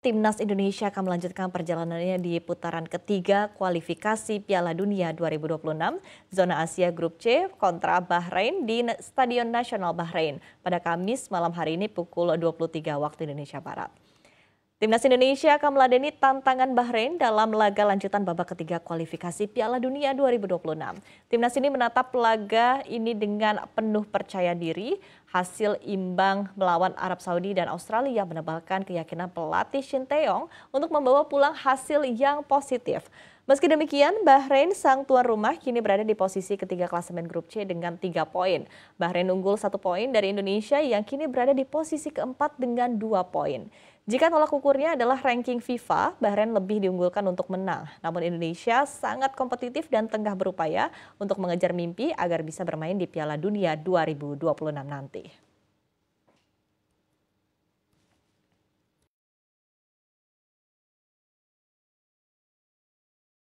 Timnas Indonesia akan melanjutkan perjalanannya di putaran ketiga kualifikasi Piala Dunia 2026 zona Asia Grup C kontra Bahrain di Stadion Nasional Bahrain pada Kamis malam hari ini pukul 23 waktu Indonesia Barat. Timnas Indonesia akan meladeni tantangan Bahrain dalam laga lanjutan babak ketiga kualifikasi Piala Dunia 2026. Timnas ini menatap laga ini dengan penuh percaya diri. Hasil imbang melawan Arab Saudi dan Australia menebalkan keyakinan pelatih Shin Taeyong untuk membawa pulang hasil yang positif. Meski demikian, Bahrain sang tuan rumah kini berada di posisi ketiga klasemen grup C dengan tiga poin. Bahrain unggul satu poin dari Indonesia yang kini berada di posisi keempat dengan dua poin. Jika tolak ukurnya adalah ranking FIFA, Bahrain lebih diunggulkan untuk menang. Namun Indonesia sangat kompetitif dan tengah berupaya untuk mengejar mimpi agar bisa bermain di Piala Dunia 2026 nanti.